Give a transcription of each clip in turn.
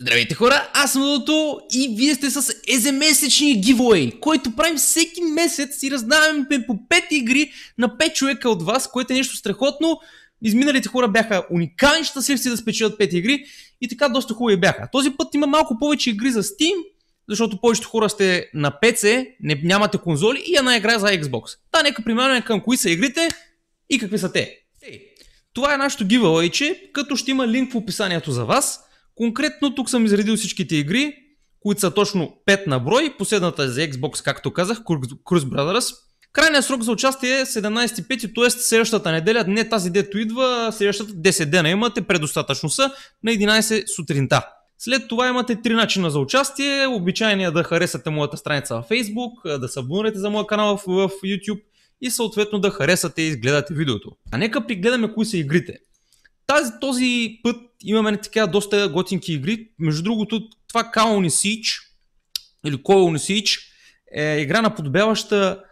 Здравейте хора, аз съм Лото и вие сте с еземесечния гивуей, който правим всеки месец и раздаваме по 5 игри на 5 човека от вас, което е нещо страхотно. Изминалите хора бяха уникални, щастливци да спечелят 5 игри и така доста хубави бяха. Този път има малко повече игри за Steam, защото повечето хора сте на PC, не, нямате конзоли и една игра за Xbox. Та нека примерно към кои са игрите и какви са те. Ей, това е нашото гивуейче, като ще има линк в описанието за вас – Конкретно тук съм изредил всичките игри, които са точно 5 на брой. Последната е за Xbox, както казах, Cruise Brothers. Крайният срок за участие е 17.5, т.е. следващата неделя, не тази дето идва, следващата 10 дена имате, предостатъчно са, на 11 сутринта. След това имате три начина за участие. Обичайният да харесате моята страница във Facebook, да се абонирате за моя канал в, YouTube и съответно да харесате и изгледате видеото. А нека пригледаме кои са игрите. Тази, този път имаме така доста готинки игри. Между другото, това Colony Siege или Colony Siege е игра на подобяваща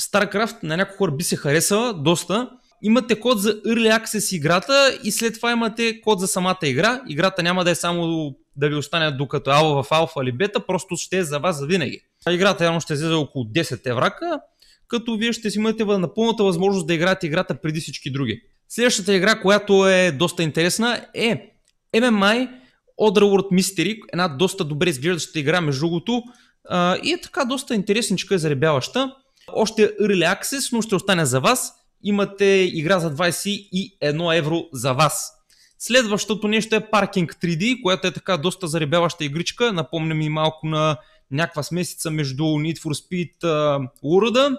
StarCraft. На някои хора би се харесала доста. Имате код за Early Access играта и след това имате код за самата игра. Играта няма да е само да ви остане докато е алфа в алфа или бета, просто ще е за вас за винаги. Играта явно ще излезе около 10 еврака, като вие ще си имате напълната възможност да играете играта преди всички други. Следващата игра, която е доста интересна е MMI Otherworld Mystery, една доста добре изглеждаща игра, между другото, и е така доста интересничка и заребяваща. Още Early Access, но ще остане за вас. Имате игра за 21 евро за вас. Следващото нещо е Parking 3D, която е така доста заребяваща игричка. Напомня ми малко на някаква смесица между Need for Speed uh, World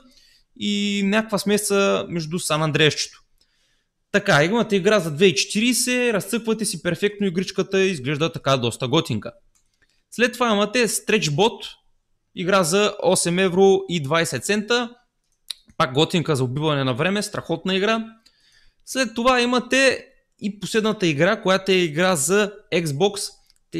и някаква смесица между Сан чето така, имате игра за 2.40, разцъквате си перфектно игричката, и изглежда така доста готинка. След това имате StretchBot, игра за 8 евро и 20 цента, пак готинка за убиване на време, страхотна игра. След това имате и последната игра, която е игра за Xbox,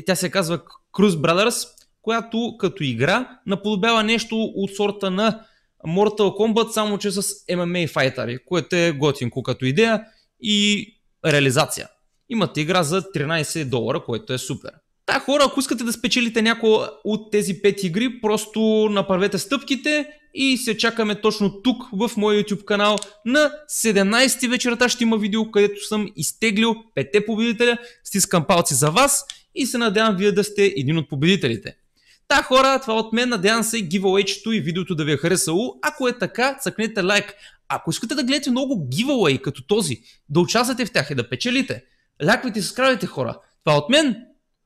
тя се казва Cruise Brothers, която като игра наподобява нещо от сорта на Mortal Kombat, само че с MMA файтери, което е готинко като идея и реализация. Имате игра за 13 долара, което е супер. Та хора, ако искате да спечелите някоя от тези 5 игри, просто направете стъпките и се чакаме точно тук в моя YouTube канал. На 17 вечерта ще има видео, където съм изтеглил 5 победителя. Стискам палци за вас и се надявам вие да сте един от победителите. Та хора, това от мен, надявам се гивауейчето и видеото да ви е харесало. Ако е така, цъкнете лайк. Ако искате да гледате много гивалей като този, да участвате в тях и да печелите, ляквайте се скравяйте хора. Това е от мен.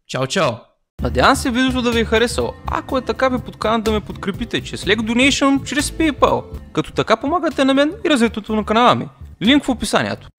Чао, чао! Надявам се видеото да ви е харесало. Ако е така, ви подканам да ме подкрепите чрез Leg донейшн чрез PayPal, като така помагате на мен и развитието на канала ми. Линк в описанието.